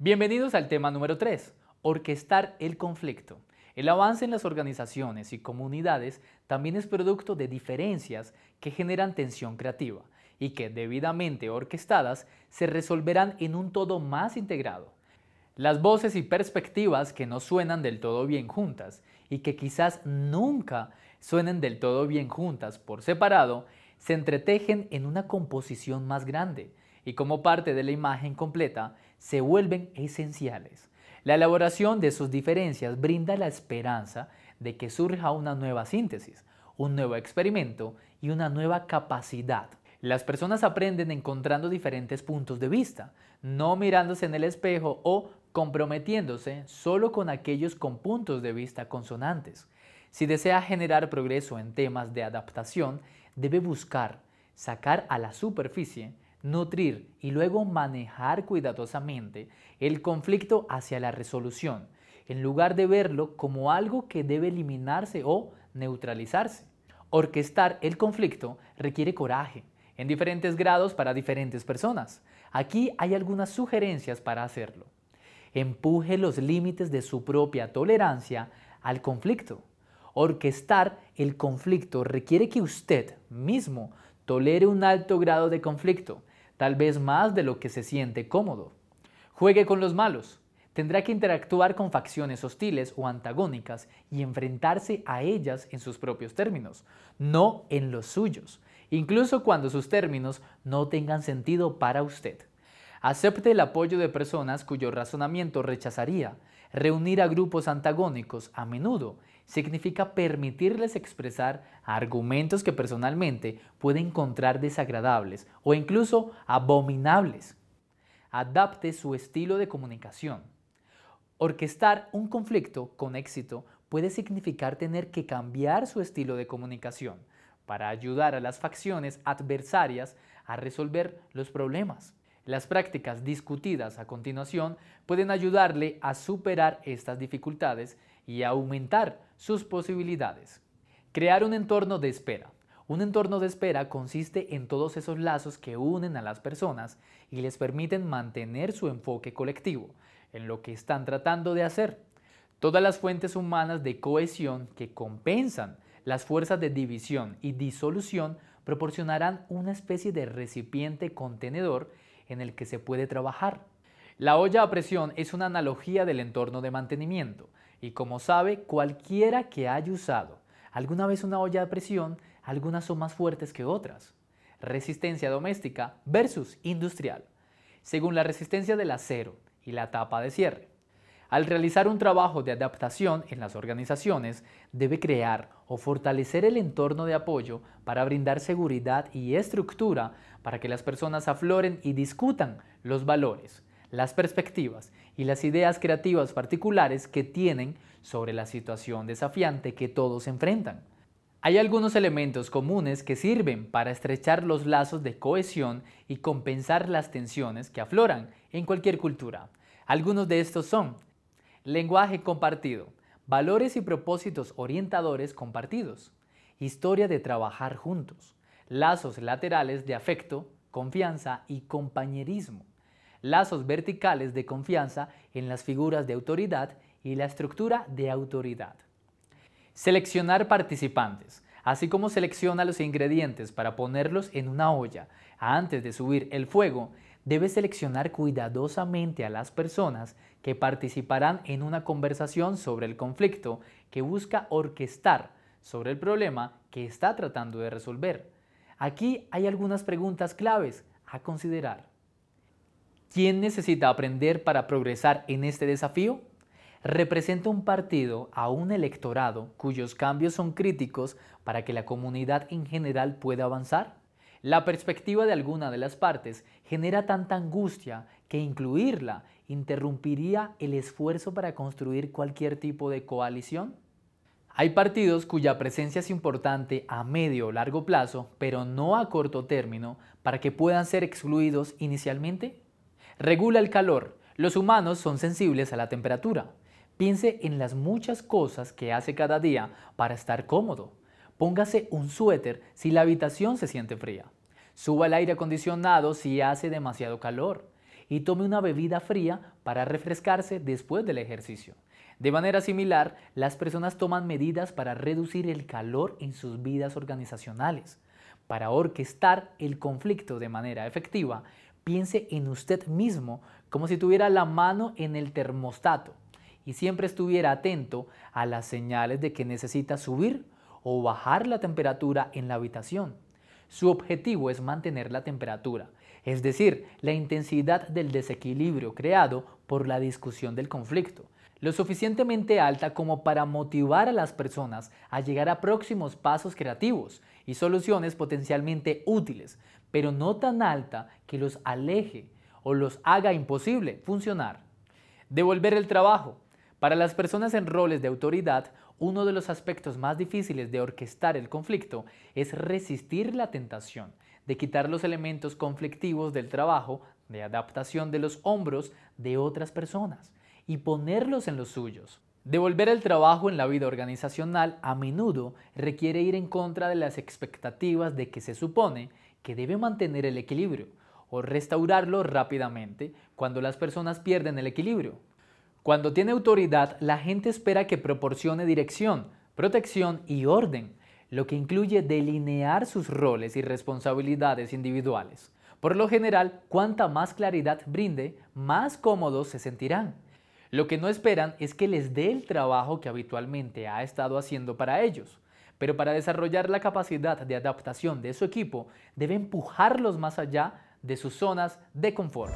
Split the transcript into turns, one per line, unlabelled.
Bienvenidos al tema número 3, orquestar el conflicto. El avance en las organizaciones y comunidades también es producto de diferencias que generan tensión creativa y que, debidamente orquestadas, se resolverán en un todo más integrado. Las voces y perspectivas que no suenan del todo bien juntas y que quizás nunca suenen del todo bien juntas por separado, se entretejen en una composición más grande y como parte de la imagen completa se vuelven esenciales. La elaboración de sus diferencias brinda la esperanza de que surja una nueva síntesis, un nuevo experimento y una nueva capacidad. Las personas aprenden encontrando diferentes puntos de vista, no mirándose en el espejo o comprometiéndose solo con aquellos con puntos de vista consonantes. Si desea generar progreso en temas de adaptación, debe buscar sacar a la superficie nutrir y luego manejar cuidadosamente el conflicto hacia la resolución, en lugar de verlo como algo que debe eliminarse o neutralizarse. Orquestar el conflicto requiere coraje, en diferentes grados para diferentes personas. Aquí hay algunas sugerencias para hacerlo. Empuje los límites de su propia tolerancia al conflicto. Orquestar el conflicto requiere que usted mismo tolere un alto grado de conflicto tal vez más de lo que se siente cómodo. Juegue con los malos. Tendrá que interactuar con facciones hostiles o antagónicas y enfrentarse a ellas en sus propios términos, no en los suyos, incluso cuando sus términos no tengan sentido para usted. Acepte el apoyo de personas cuyo razonamiento rechazaría. Reunir a grupos antagónicos a menudo significa permitirles expresar argumentos que personalmente puede encontrar desagradables o incluso abominables. Adapte su estilo de comunicación. Orquestar un conflicto con éxito puede significar tener que cambiar su estilo de comunicación para ayudar a las facciones adversarias a resolver los problemas. Las prácticas discutidas a continuación pueden ayudarle a superar estas dificultades y aumentar sus posibilidades. Crear un entorno de espera. Un entorno de espera consiste en todos esos lazos que unen a las personas y les permiten mantener su enfoque colectivo en lo que están tratando de hacer. Todas las fuentes humanas de cohesión que compensan las fuerzas de división y disolución proporcionarán una especie de recipiente contenedor en el que se puede trabajar. La olla a presión es una analogía del entorno de mantenimiento, y como sabe, cualquiera que haya usado alguna vez una olla de presión, algunas son más fuertes que otras. Resistencia doméstica versus industrial, según la resistencia del acero y la tapa de cierre. Al realizar un trabajo de adaptación en las organizaciones, debe crear o fortalecer el entorno de apoyo para brindar seguridad y estructura para que las personas afloren y discutan los valores, las perspectivas y las ideas creativas particulares que tienen sobre la situación desafiante que todos enfrentan. Hay algunos elementos comunes que sirven para estrechar los lazos de cohesión y compensar las tensiones que afloran en cualquier cultura. Algunos de estos son lenguaje compartido, valores y propósitos orientadores compartidos, historia de trabajar juntos, lazos laterales de afecto, confianza y compañerismo lazos verticales de confianza en las figuras de autoridad y la estructura de autoridad. Seleccionar participantes, así como selecciona los ingredientes para ponerlos en una olla antes de subir el fuego, debe seleccionar cuidadosamente a las personas que participarán en una conversación sobre el conflicto que busca orquestar sobre el problema que está tratando de resolver. Aquí hay algunas preguntas claves a considerar. ¿Quién necesita aprender para progresar en este desafío? Representa un partido a un electorado cuyos cambios son críticos para que la comunidad en general pueda avanzar. La perspectiva de alguna de las partes genera tanta angustia que incluirla interrumpiría el esfuerzo para construir cualquier tipo de coalición. Hay partidos cuya presencia es importante a medio o largo plazo, pero no a corto término, para que puedan ser excluidos inicialmente. Regula el calor. Los humanos son sensibles a la temperatura. Piense en las muchas cosas que hace cada día para estar cómodo. Póngase un suéter si la habitación se siente fría. Suba el aire acondicionado si hace demasiado calor. Y tome una bebida fría para refrescarse después del ejercicio. De manera similar, las personas toman medidas para reducir el calor en sus vidas organizacionales. Para orquestar el conflicto de manera efectiva, Piense en usted mismo como si tuviera la mano en el termostato y siempre estuviera atento a las señales de que necesita subir o bajar la temperatura en la habitación. Su objetivo es mantener la temperatura, es decir, la intensidad del desequilibrio creado por la discusión del conflicto, lo suficientemente alta como para motivar a las personas a llegar a próximos pasos creativos y soluciones potencialmente útiles pero no tan alta que los aleje o los haga imposible funcionar. Devolver el trabajo. Para las personas en roles de autoridad, uno de los aspectos más difíciles de orquestar el conflicto es resistir la tentación de quitar los elementos conflictivos del trabajo, de adaptación de los hombros de otras personas y ponerlos en los suyos. Devolver el trabajo en la vida organizacional a menudo requiere ir en contra de las expectativas de que se supone que debe mantener el equilibrio o restaurarlo rápidamente cuando las personas pierden el equilibrio. Cuando tiene autoridad, la gente espera que proporcione dirección, protección y orden, lo que incluye delinear sus roles y responsabilidades individuales. Por lo general, cuanta más claridad brinde, más cómodos se sentirán. Lo que no esperan es que les dé el trabajo que habitualmente ha estado haciendo para ellos. Pero para desarrollar la capacidad de adaptación de su equipo, debe empujarlos más allá de sus zonas de confort.